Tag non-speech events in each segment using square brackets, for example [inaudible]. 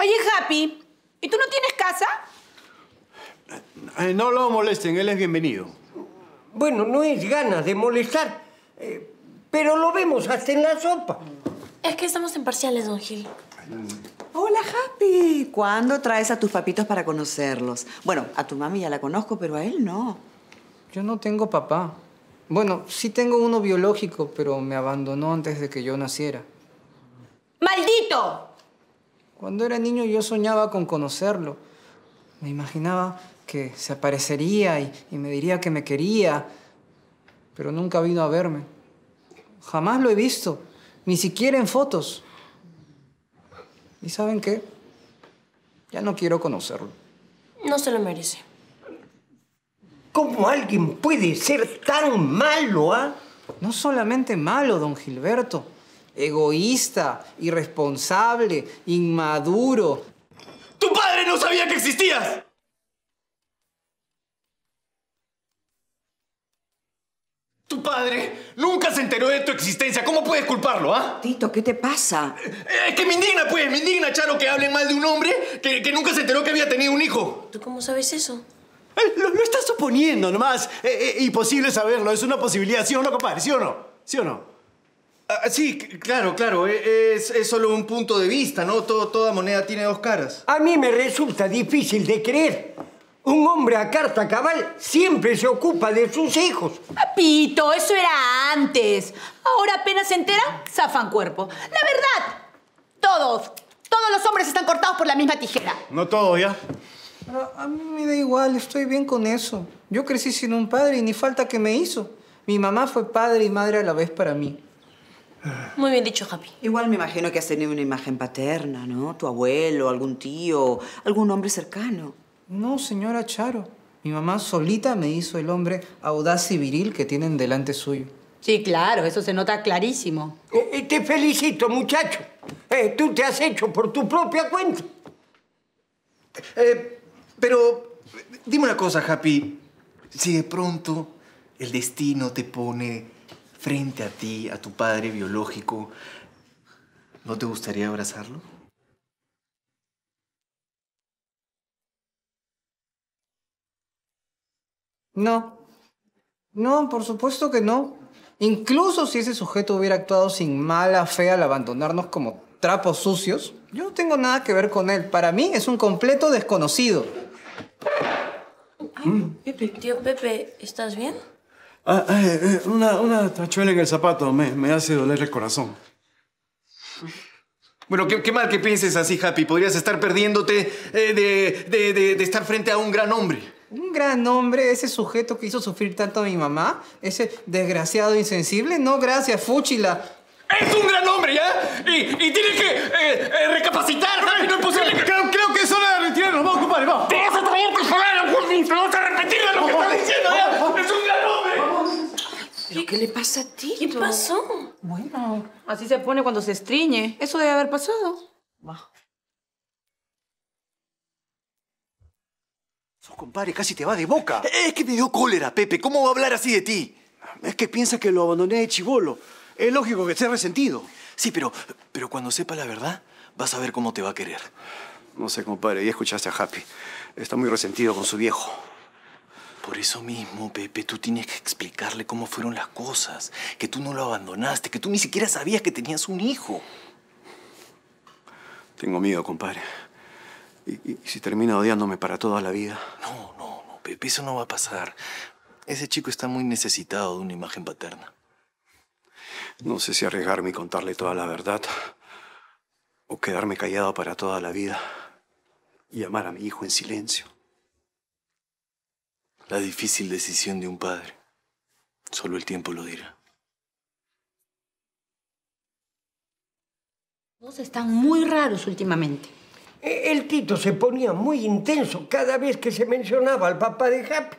Oye, Happy, ¿y tú no tienes casa? Eh, no lo molesten, él es bienvenido. Bueno, no es ganas de molestar, eh, pero lo vemos hasta en la sopa. Es que estamos en parciales, don Gil. Hola, Happy. ¿Cuándo traes a tus papitos para conocerlos? Bueno, a tu mami ya la conozco, pero a él no. Yo no tengo papá. Bueno, sí tengo uno biológico, pero me abandonó antes de que yo naciera. ¡Maldito! Cuando era niño yo soñaba con conocerlo. Me imaginaba que se aparecería y, me diría que me quería, pero nunca vino a verme. Jamás lo he visto, ni siquiera en fotos. ¿Y saben qué? Ya no quiero conocerlo. No se lo merece. ¿Cómo alguien puede ser tan malo, ah? No solamente malo, don Gilberto egoísta, irresponsable, inmaduro. ¡Tu padre no sabía que existías! Tu padre nunca se enteró de tu existencia. ¿Cómo puedes culparlo, ah? Tito, ¿qué te pasa? Eh, es que me indigna, pues. Me indigna, Charo, que hablen mal de un hombre que, nunca se enteró que había tenido un hijo. ¿Tú cómo sabes eso? Eh, lo, estás suponiendo nomás. Eh, imposible saberlo. Es una posibilidad, ¿sí o no, compadre? ¿Sí o no? ¿Sí o no? Ah, sí, claro, claro. E, es, solo un punto de vista, ¿no? Todo, toda moneda tiene dos caras. A mí me resulta difícil de creer. Un hombre a carta cabal siempre se ocupa de sus hijos. Papito, eso era antes. Ahora apenas se entera, zafan cuerpo. La verdad, todos, todos los hombres están cortados por la misma tijera. No todos, ¿ya? Ah, a mí me da igual, estoy bien con eso. Yo crecí sin un padre y ni falta que me hizo. Mi mamá fue padre y madre a la vez para mí. Muy bien dicho, Happy. Igual me imagino que has tenido una imagen paterna, ¿no? Tu abuelo, algún tío, algún hombre cercano. No, señora Charo. Mi mamá solita me hizo el hombre audaz y viril que tienen delante suyo. Sí, claro, eso se nota clarísimo. Eh, eh, te felicito, muchacho. Eh, tú te has hecho por tu propia cuenta. pero dime una cosa, Happy. Si de pronto el destino te pone frente a ti, a tu padre biológico, ¿no te gustaría abrazarlo? No. No, por supuesto que no. Incluso si ese sujeto hubiera actuado sin mala fe al abandonarnos como trapos sucios, yo no tengo nada que ver con él. Para mí es un completo desconocido. Ay, Pepe. Tío Pepe, ¿estás bien? Ah, eh, eh, una, una, tachuela en el zapato me, me, hace doler el corazón. Bueno, qué, mal que pienses así, Happy. Podrías estar perdiéndote eh, de, estar frente a un gran hombre. ¿Un gran hombre? ¿Ese sujeto que hizo sufrir tanto a mi mamá? ¿Ese desgraciado insensible? No, gracias, fúchila. ¡Es un gran hombre, ya! Y, y tiene que recapacitar, No es posible Creo, que eso ¿Qué le pasa a ti? ¿Qué pasó? Bueno, así se pone cuando se estriñe. Eso debe haber pasado. Va. Sos compadre, casi te va de boca. Eh, es que me dio cólera, Pepe. ¿Cómo va a hablar así de ti? Es que piensa que lo abandoné de chivolo. Es lógico que esté resentido. Sí, pero, pero cuando sepa la verdad, vas a ver cómo te va a querer. No sé, compadre, ya escuchaste a Happy. Está muy resentido con su viejo. Por eso mismo, Pepe, tú tienes que explicarle cómo fueron las cosas, que tú no lo abandonaste, que tú ni siquiera sabías que tenías un hijo. Tengo miedo, compadre. Y, si termina odiándome para toda la vida. No, no, no, Pepe, eso no va a pasar. Ese chico está muy necesitado de una imagen paterna. No sé si arriesgarme y contarle toda la verdad o quedarme callado para toda la vida y amar a mi hijo en silencio. La difícil decisión de un padre. Solo el tiempo lo dirá. dos están muy raros últimamente. E, el Tito se ponía muy intenso cada vez que se mencionaba al papá de Happy.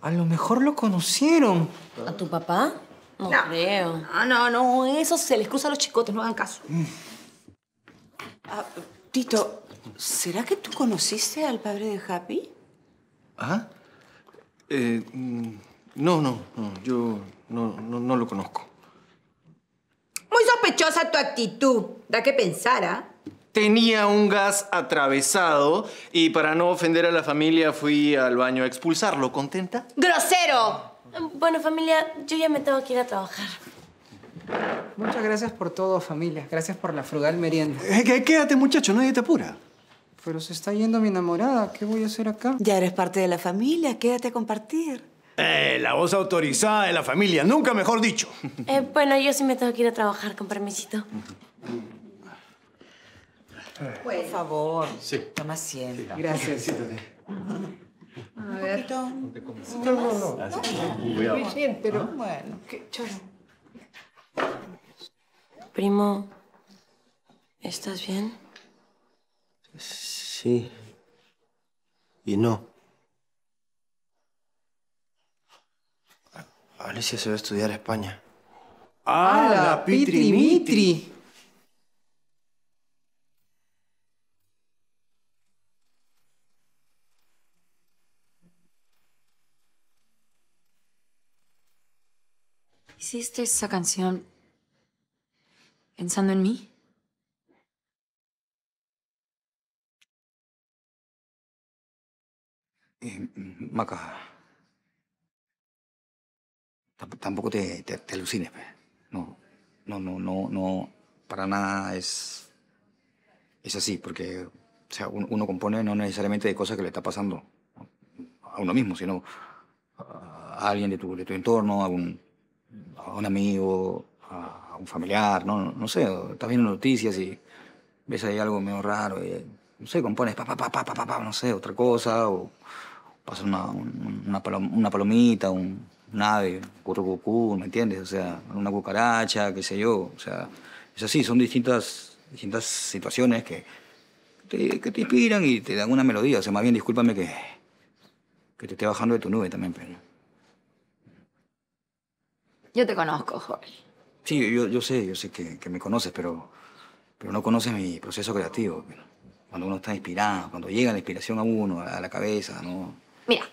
A lo mejor lo conocieron. ¿A tu papá? No, creo. No, no, no. Eso se les cruza a los chicotes, no hagan caso. Ah, Tito, ¿será que tú conociste al padre de Happy? ¿Ah? Eh, mm, no, no, no, yo no, lo conozco. Muy sospechosa tu actitud. Da que pensar, ¿ah? Tenía un gas atravesado y para no ofender a la familia fui al baño a expulsarlo. ¿Contenta? ¡Grosero! Bueno, familia, yo ya me tengo que ir a trabajar. Muchas gracias por todo, familia. Gracias por la frugal merienda. Eh, quédate, muchacho, nadie te apura. Pero se está yendo mi enamorada. ¿Qué voy a hacer acá? Ya eres parte de la familia. Quédate a compartir. Eh, la voz autorizada de la familia. Nunca mejor dicho. [laughs] Eh, bueno, yo sí me tengo que ir a trabajar, con permisito. por favor. Sí. Toma asiento. Gracias. Siéntate. A ver. No, no, no. Ah, bueno. Qué Primo, ¿estás bien? sí y no. Alicia se va a estudiar a España. ¡Ah, Pitri ¿Hiciste esa canción pensando en mí? Em, Maca, tampoco te, te, te alucines, pues. No, no, no, no, no, para nada es, es así, porque o sea, uno, compone no necesariamente de cosas que le está pasando a uno mismo, sino a alguien de tu, de tu entorno, a un, a un amigo, a un familiar, no, no sé, estás viendo noticias y ves ahí algo medio raro, y, eh, no sé, compones pa, pa, pa, pa, pa, pa, no sé, otra cosa, o... Pasa una, una, palomita, un, un ave, currucucú, ¿me entiendes? O sea, una cucaracha, qué sé yo. O sea, es así, son distintas, distintas situaciones que te, que te inspiran y te dan una melodía. O sea, más bien, discúlpame que, que te esté bajando de tu nube también, pero... Yo te conozco, Jorge. Sí, yo, yo sé, yo sé que, que, me conoces, pero, pero no conoces mi proceso creativo. Cuando uno está inspirado, cuando llega la inspiración a uno, a la cabeza, ¿no? Mira,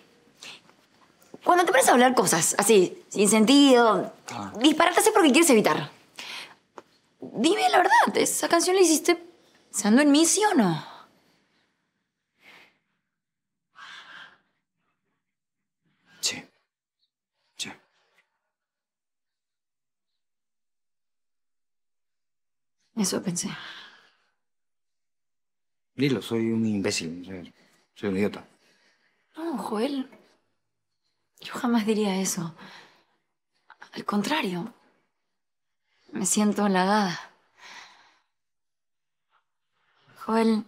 cuando te pones a hablar cosas así, sin sentido, dispara ah. disparatas porque quieres evitar. Dime la verdad, esa canción la hiciste pensando en mí, ¿sí o no? Sí. Sí. Eso pensé. Lilo, soy un imbécil, soy un idiota. No, Joel. Yo jamás diría eso. Al contrario. Me siento halagada. Joel.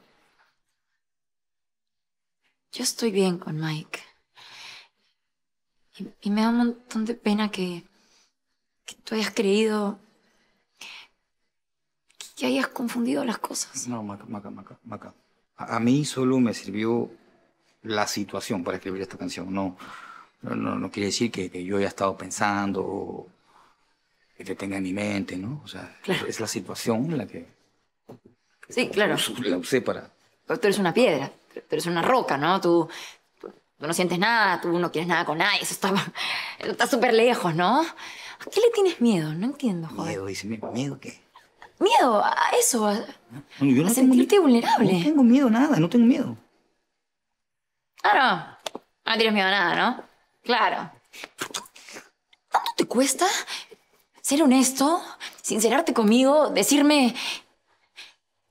Yo estoy bien con Mike. Y, me da un montón de pena que, que tú hayas creído que hayas confundido las cosas. No, Maca, Maca, Maca, a mí solo me sirvió la situación para escribir esta canción. No, no, no, quiere decir que, yo haya estado pensando o que te tenga en mi mente, ¿no? O sea, es la situación en la que. sí, claro. La usé para. Tú eres una piedra, tú eres una roca, ¿no? Tú, tú, no sientes nada, tú no quieres nada con nadie, eso está está súper lejos, ¿no? ¿A qué le tienes miedo? No entiendo, joder. Miedo, dice, ¿miedo qué? Miedo a eso, a, sentirte vulnerable. No tengo miedo, nada, no tengo miedo. Ah, no. No tienes miedo a nada, ¿no? Claro. ¿Cuánto te cuesta ser honesto, sincerarte conmigo, decirme...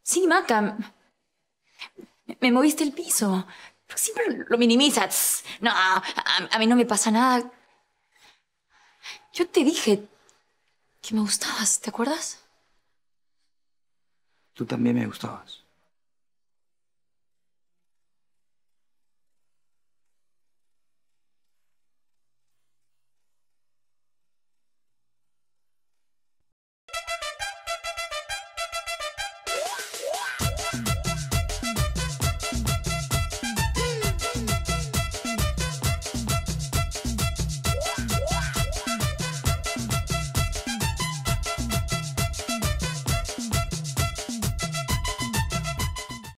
Sí, Maca, me moviste el piso. Pero siempre lo minimizas. No, a, mí no me pasa nada. Yo te dije que me gustabas, ¿te acuerdas? Tú también me gustabas.